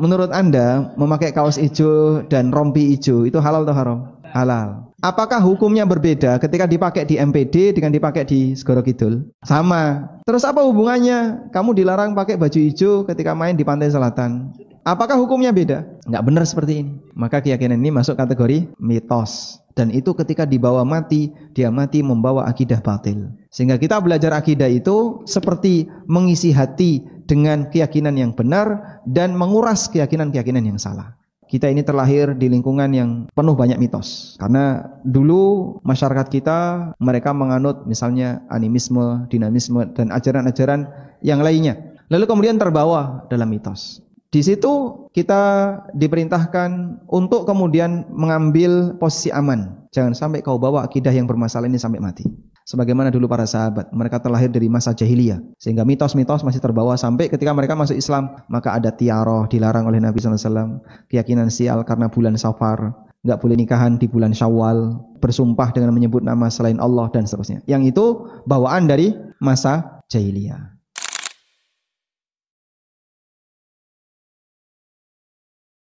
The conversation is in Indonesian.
Menurut Anda, memakai kaos hijau dan rompi hijau itu halal atau haram? Halal. Apakah hukumnya berbeda ketika dipakai di MPD dengan dipakai di Segoro Kidul? Sama. Terus apa hubungannya? Kamu dilarang pakai baju hijau ketika main di pantai selatan. Apakah hukumnya beda? Enggak benar seperti ini. Maka keyakinan ini masuk kategori mitos. Dan itu ketika dibawa mati, dia mati membawa akidah batil. Sehingga kita belajar akidah itu seperti mengisi hati dengan keyakinan yang benar dan menguras keyakinan-keyakinan yang salah. Kita ini terlahir di lingkungan yang penuh banyak mitos. Karena dulu masyarakat kita mereka menganut misalnya animisme, dinamisme dan ajaran-ajaran yang lainnya. Lalu kemudian terbawa dalam mitos. Di situ kita diperintahkan untuk kemudian mengambil posisi aman. Jangan sampai kau bawa akidah yang bermasalah ini sampai mati sebagaimana dulu para sahabat. Mereka terlahir dari masa jahiliyah sehingga mitos-mitos masih terbawa sampai ketika mereka masuk Islam, maka ada tiaroh dilarang oleh Nabi SAW, keyakinan sial karena bulan Safar, nggak boleh nikahan di bulan Syawal, bersumpah dengan menyebut nama selain Allah dan seterusnya. Yang itu bawaan dari masa jahiliyah.